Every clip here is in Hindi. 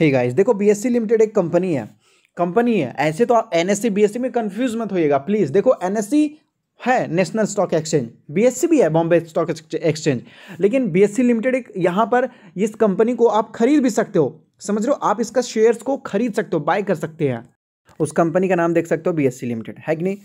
हे गाइस देखो बीएससी लिमिटेड एक कंपनी है कंपनी है ऐसे तो आप एनएससी बीएससी e, e में कंफ्यूज मत होइएगा प्लीज देखो एनएससी e है नेशनल स्टॉक एक्सचेंज बीएससी भी है बॉम्बे स्टॉक एक्सचेंज लेकिन बीएससी लिमिटेड एक यहाँ पर इस कंपनी को आप खरीद भी सकते हो समझ लो आप इसका शेयर्स को खरीद सकते हो बाय कर सकते हैं उस कंपनी का नाम देख सकते हो बीएससी लिमिटेड है कि नहीं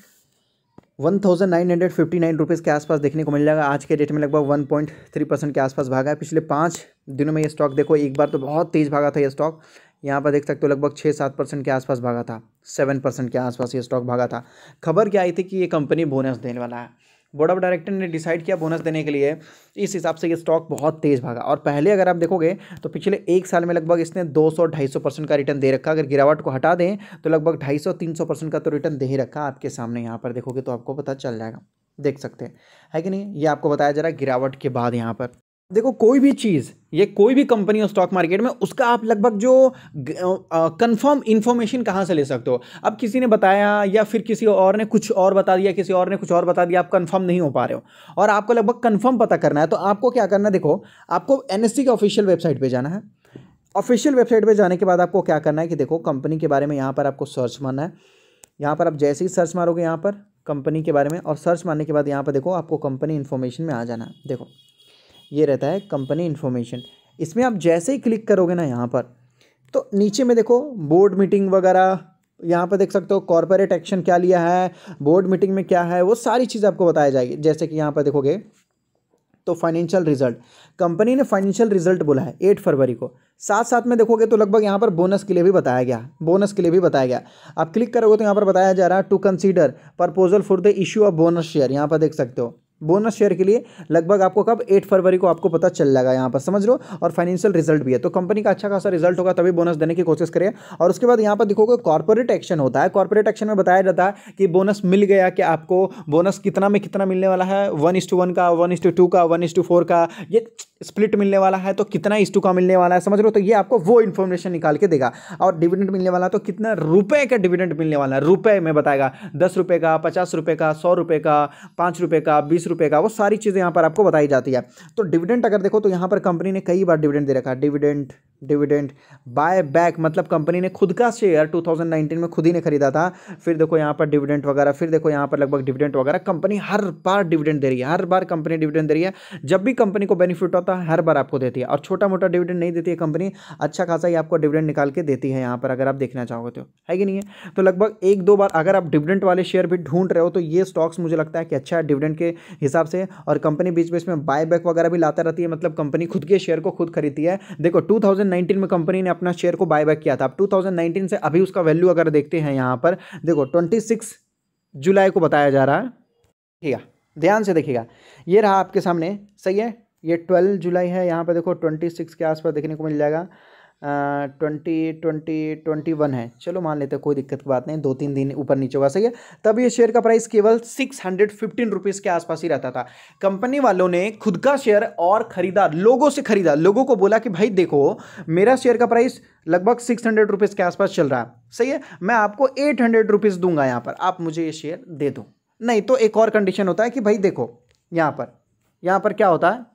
one thousand nine hundred fifty nine rupees के आसपास देखने को मिल जाएगा आज के डेट में लगभग वन पॉइंट थ्री परसेंट के आसपास भागा है पिछले पाँच दिनों में ये स्टॉक देखो एक बार तो बहुत तेज़ भागा था ये स्टॉक यहाँ पर देख सकते हो लगभग छः सात परसेंट के आसपास भागा था सेवन परसेंट के आसपास ये स्टॉक भागा था खबर क्या आई थी कि ये कंपनी बोनस देने वाला है बोर्ड ऑफ डायरेक्टर ने डिसाइड किया बोनस देने के लिए इस हिसाब से ये स्टॉक बहुत तेज़ भागा और पहले अगर आप देखोगे तो पिछले एक साल में लगभग इसने 200-250 परसेंट का रिटर्न दे रखा अगर गिरावट को हटा दें तो लगभग 250-300 परसेंट का तो रिटर्न दे ही रखा आपके सामने यहाँ पर देखोगे तो आपको पता चल जाएगा देख सकते हैं है कि नहीं ये आपको बताया जा रहा है गिरावट के बाद यहाँ पर देखो कोई भी चीज़ ये कोई भी कंपनी हो स्टॉक मार्केट में उसका आप लगभग जो कंफर्म इन्फॉर्मेशन कहाँ से ले सकते हो अब किसी ने बताया या फिर किसी और ने कुछ और बता दिया किसी और ने कुछ और बता दिया आप कंफर्म नहीं हो पा रहे हो और आपको लगभग कंफर्म पता करना है तो आपको क्या करना है देखो आपको एन के ऑफिशियल वेबसाइट पर जाना है ऑफिशियल वेबसाइट पर जाने के बाद आपको क्या करना है कि देखो कंपनी के बारे में यहाँ पर आपको सर्च मारना है यहाँ पर आप जैसे ही सर्च मारोगे यहाँ पर कंपनी के बारे में और सर्च मारने के बाद यहाँ पर देखो आपको कंपनी इन्फॉर्मेशन में आ जाना है देखो ये रहता है कंपनी इन्फॉर्मेशन इसमें आप जैसे ही क्लिक करोगे ना यहाँ पर तो नीचे में देखो बोर्ड मीटिंग वगैरह यहाँ पर देख सकते हो कॉरपोरेट एक्शन क्या लिया है बोर्ड मीटिंग में क्या है वो सारी चीज़ आपको बताया जाएगी जैसे कि यहाँ पर देखोगे तो फाइनेंशियल रिजल्ट कंपनी ने फाइनेंशियल रिजल्ट बोला है एट फरवरी को साथ साथ में देखोगे तो लगभग यहाँ पर बोनस के लिए भी बताया गया बोनस के लिए भी बताया गया आप क्लिक करोगे तो यहाँ पर बताया जा रहा है to consider proposal for the issue of bonus share यहाँ पर देख सकते हो बोनस शेयर के लिए लगभग आपको कब एट फरवरी को आपको पता चल जाएगा यहाँ पर समझ लो और फाइनेंशियल रिजल्ट भी है तो कंपनी का अच्छा खासा रिजल्ट होगा तभी बोनस देने की कोशिश करें और उसके बाद यहाँ पर देखोगे कॉर्पोरेट एक्शन होता है कॉर्पोरेट एक्शन में बताया जाता है कि बोनस मिल गया कि आपको बोनस कितना में कितना मिलने वाला है वन इस टू वन का वन इस टू टू का वन इस टू फोर का ये स्प्लिट मिलने वाला है तो कितना इस टू का मिलने वाला है समझ लो तो ये आपको वो इन्फॉर्मेशन निकाल के देगा और डिविडेंड मिलने वाला है तो कितना रुपए का डिविडेंड मिलने वाला है रुपए में बताएगा दस रुपये का पचास रुपये का सौ रुपये का पाँच रुपये का बीस रुपये का वो सारी चीज़ें यहाँ पर आपको बताई जाती है तो डिविडेंट अगर देखो तो यहाँ पर कंपनी ने कई बार डिविडेंट दे रखा है डिविडेंट डिविडेंड बाय बैक मतलब कंपनी ने खुद का शेयर 2019 में खुद ही ने खरीदा था फिर देखो यहाँ पर डिविडेंट वगैरह फिर देखो यहाँ पर लगभग डिविडेंट वगैरह कंपनी हर बार डिविडेंड दे रही है हर बार कंपनी डिविडेंट दे रही है जब भी कंपनी को बेनिफिट होता है हर बार आपको देती है और छोटा मोटा डिविडेंड नहीं देती है कंपनी अच्छा खासा ही आपको डिविडेंड निकाल के देती है यहाँ पर अगर आप देखना चाहोगे तो है कि नहीं है तो लगभग एक दो बार अगर आप डिविडेंट वाले शेयर भी ढूंढ रहे हो तो ये स्टॉक्स मुझे लगता है कि अच्छा है डिविडेंड के हिसाब से और कंपनी बीच बीच में बाय बैक वगैरह भी लाता रहती है मतलब कंपनी खुद के शेयर को खुद खरीदती है देखो टू थाउजेंड 2019 में कंपनी ने अपना शेयर को बाय बैक किया था अब 2019 से अभी उसका वैल्यू अगर देखते हैं यहाँ पर देखो 26 जुलाई को बताया जा रहा है ठीक है ध्यान से देखिएगा ये रहा आपके सामने सही है ये 12 जुलाई है यहाँ पर देखो 26 के आसपास देखने को मिल जाएगा ट्वेंटी ट्वेंटी ट्वेंटी वन है चलो मान लेते हैं कोई दिक्कत की बात नहीं दो तीन दिन ऊपर नीचे हुआ सही है तब ये शेयर का प्राइस केवल सिक्स हंड्रेड फिफ्टीन रुपीज़ के आसपास ही रहता था कंपनी वालों ने खुद का शेयर और खरीदा लोगों से खरीदा लोगों को बोला कि भाई देखो मेरा शेयर का प्राइस लगभग सिक्स हंड्रेड रुपीज़ के आसपास चल रहा है सही है मैं आपको एट हंड्रेड रुपीज़ दूंगा यहाँ पर आप मुझे ये शेयर दे दो नहीं तो एक और कंडीशन होता है कि भाई देखो यहाँ पर यहाँ पर क्या होता है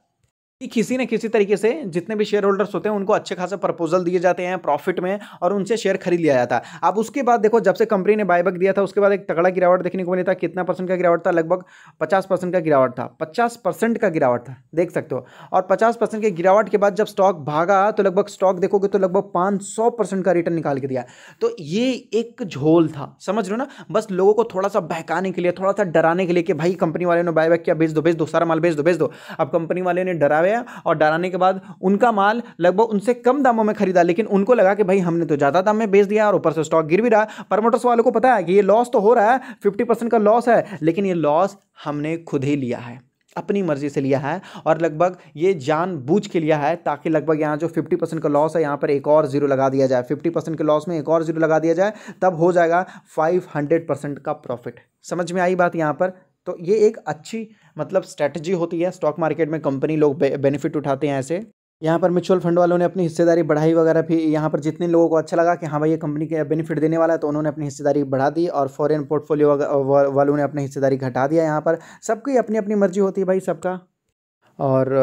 कि किसी न किसी तरीके से जितने भी शेयर होल्डर्स होते हैं उनको अच्छे खासे प्रपोजल दिए जाते हैं प्रॉफिट में और उनसे शेयर खरीद लिया जाता है अब उसके बाद देखो जब से कंपनी ने बायबैक दिया था उसके बाद एक तगड़ा गिरावट देखने को मिला था कितना परसेंट का गिरावट था लगभग पचास परसेंट का गिरावट था पचास परसेंट का गिरावट था देख सकते हो और पचास परसेंट के गिरावट के बाद जब स्टॉक भागा तो लगभग स्टॉक देखोगे तो लगभग पाँच सौ परसेंट का रिटर्न निकाल के दिया तो ये एक झोल था समझ रहे हो ना बस लोगों को थोड़ा सा बहकाने के लिए थोड़ा सा डराने के लिए कि भाई कंपनी वाले ने बायबैक किया बेच दो बेच दो सारा माल बेच दो बेच दो अब कंपनी वाले ने डरा डराया और डराने के बाद उनका माल लगभग उनसे कम दामों में खरीदा लेकिन उनको लगा कि भाई हमने तो ज़्यादा दाम में बेच दिया और ऊपर से स्टॉक गिर भी रहा प्रमोटर्स वालों को पता है कि ये लॉस तो हो रहा है फिफ्टी का लॉस है लेकिन ये लॉस हमने खुद ही लिया है अपनी मर्जी से लिया है और लगभग ये जान बूझ के लिया है ताकि लगभग यहाँ जो 50 परसेंट का लॉस है यहाँ पर एक और जीरो लगा दिया जाए 50 परसेंट के लॉस में एक और जीरो लगा दिया जाए तब हो जाएगा 500 परसेंट का प्रॉफिट समझ में आई बात यहाँ पर तो ये एक अच्छी मतलब स्ट्रैटेजी होती है स्टॉक मार्केट में कंपनी लोग बे, बेनिफिट उठाते हैं ऐसे यहाँ पर म्यूचुअल फंड वालों ने अपनी हिस्सेदारी बढ़ाई वगैरह भी यहाँ पर जितने लोगों को अच्छा लगा कि हाँ भाई ये कंपनी के बेनिफिट देने वाला है तो उन्होंने अपनी हिस्सेदारी बढ़ा दी और फॉरेन पोर्टफोलियो वालों ने अपनी हिस्सेदारी घटा दिया यहाँ पर सबकी अपनी अपनी मर्जी होती है भाई सबका और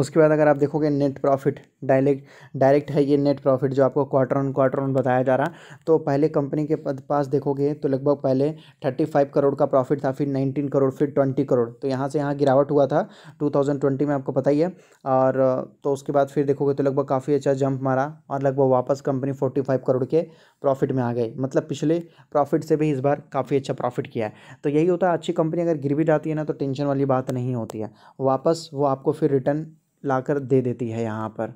उसके बाद अगर आप देखोगे नेट प्रॉफिट डायरेक्ट डायरेक्ट है ये नेट प्रॉफिट जो आपको क्वार्टर ऑन क्वार्टर ऑन बताया जा रहा तो पहले कंपनी के पास देखोगे तो लगभग पहले थर्टी फाइव करोड़ का प्रॉफिट था फिर नाइनटीन करोड़ फिर ट्वेंटी करोड़ तो यहाँ से यहाँ गिरावट हुआ था टू थाउजेंड ट्वेंटी में आपको पता ही है और तो उसके बाद फिर देखोगे तो लगभग काफ़ी अच्छा जंप मारा और लगभग वापस कंपनी फोर्टी फाइव करोड़ के प्रॉफिट में आ गई मतलब पिछले प्रॉफिट से भी इस बार काफ़ी अच्छा प्रॉफिट किया है तो यही होता है अच्छी कंपनी अगर गिर भी जाती है ना तो टेंशन वाली बात नहीं होती है वापस वो आपको फिर रिटर्न लाकर दे देती है यहाँ पर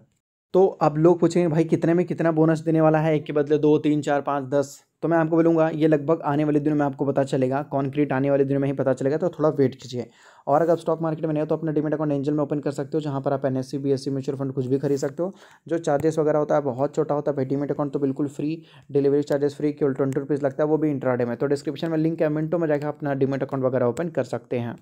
तो अब लोग पूछेंगे भाई कितने में कितना बोनस देने वाला है एक के बदले दो तीन चार पाँच दस तो मैं आपको बोलूँगा ये लगभग आने वाले दिनों में आपको पता चलेगा कॉन्क्रीट आने वाले दिनों में ही पता चलेगा तो थोड़ा वेट कीजिए और अगर आप स्टॉक मार्केट में नहीं हो तो अपना डीमेट अकाउंट एंजल में ओपन कर सकते हो जहाँ पर आप N S C S C mutual fund कुछ भी खरीद सकते हो जो चार्जेस वगैरह होता है बहुत छोटा होता है भाई डीमेट अकाउंट तो बिल्कुल फ्री डिलीवरी चार्जेस फ्री केवल ट्वेंटी रुपीज़ लगता है वो भी इंट्राडे में तो डिस्क्रिप्शन में लिंक है मिनटों में जाकर अपना डीमेट अकाउंट वगैरह ओपन कर सकते हैं